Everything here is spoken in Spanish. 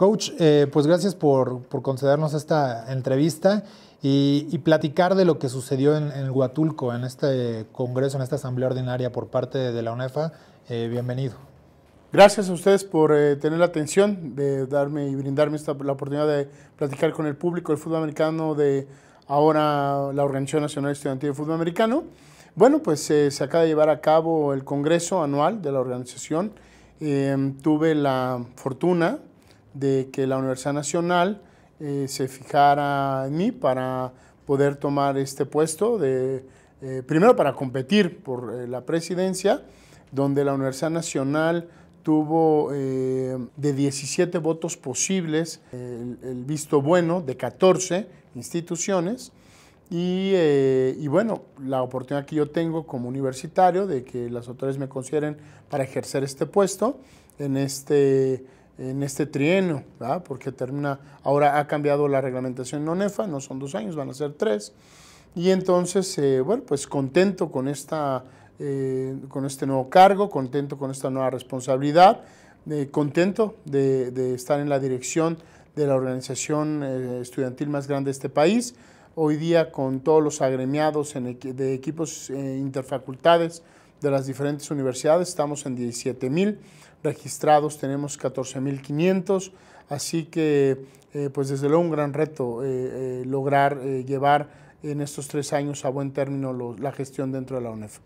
Coach, eh, pues gracias por, concedernos esta entrevista y, platicar de lo que sucedió en, en Huatulco, en este congreso, en esta asamblea ordinaria por parte de la UNEFA. Eh, bienvenido. Gracias a ustedes por eh, tener la atención de darme y brindarme esta, la oportunidad de platicar con el público del fútbol americano de ahora la Organización Nacional Estudiantil de Fútbol Americano. Bueno, pues se acaba de llevar a cabo el Congreso Anual de la organización. tuve la fortuna de que la Universidad Nacional eh, se fijara en mí para poder tomar este puesto, de, eh, primero para competir por eh, la presidencia, donde la Universidad Nacional tuvo de 17 votos posibles el, visto bueno de 14 instituciones. Y, y bueno, la oportunidad que yo tengo como universitario de que las autoridades me consideren para ejercer este puesto en este en este trienio, porque termina, ahora ha cambiado la reglamentación NONEFA, no son dos años, van a ser tres. Y entonces, eh, bueno, pues contento con, esta, eh, con este nuevo cargo, contento con esta nueva responsabilidad, eh, contento de, estar en la dirección de la organización estudiantil más grande de este país, hoy día con todos los agremiados de equipos interfacultades de las diferentes universidades, estamos en 17 mil registrados tenemos 14.500, así que eh, pues desde luego un gran reto eh, eh, lograr llevar en estos tres años a buen término la gestión dentro de la UNEF.